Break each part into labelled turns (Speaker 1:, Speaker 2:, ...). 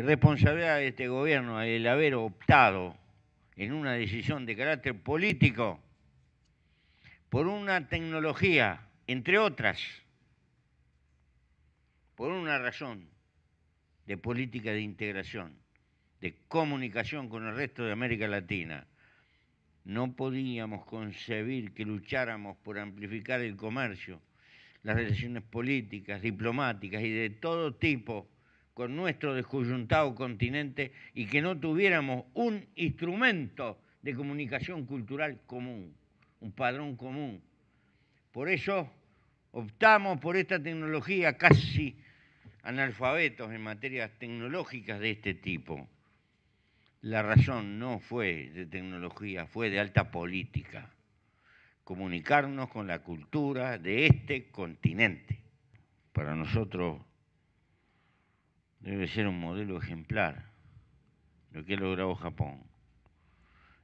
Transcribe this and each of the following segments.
Speaker 1: responsabilidad de este gobierno el haber optado en una decisión de carácter político por una tecnología, entre otras, por una razón de política de integración, de comunicación con el resto de América Latina. No podíamos concebir que lucháramos por amplificar el comercio, las relaciones políticas, diplomáticas y de todo tipo con nuestro descoyuntado continente y que no tuviéramos un instrumento de comunicación cultural común, un padrón común. Por eso optamos por esta tecnología casi analfabetos en materias tecnológicas de este tipo. La razón no fue de tecnología, fue de alta política, comunicarnos con la cultura de este continente. Para nosotros debe ser un modelo ejemplar, lo que ha logrado Japón.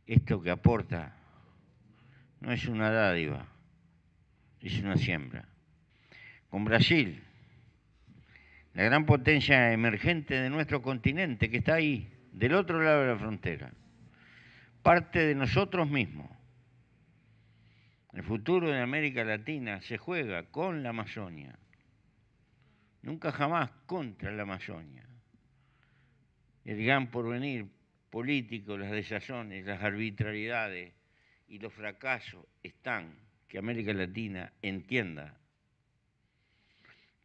Speaker 1: Esto que aporta no es una dádiva, es una siembra. Con Brasil, la gran potencia emergente de nuestro continente que está ahí, del otro lado de la frontera, parte de nosotros mismos. El futuro de América Latina se juega con la Amazonia nunca jamás contra la Amazonia. El gran porvenir político, las desazones, las arbitrariedades y los fracasos están que América Latina entienda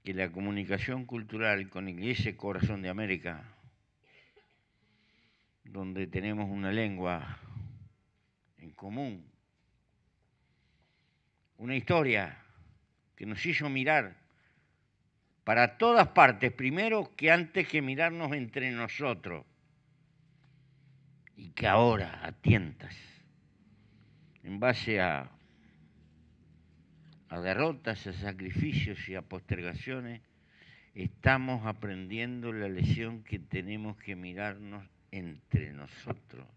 Speaker 1: que la comunicación cultural con ese corazón de América, donde tenemos una lengua en común, una historia que nos hizo mirar para todas partes, primero que antes que mirarnos entre nosotros, y que ahora, a tientas, en base a, derrotas, a sacrificios y a postergaciones, estamos aprendiendo la lección que tenemos que mirarnos entre nosotros.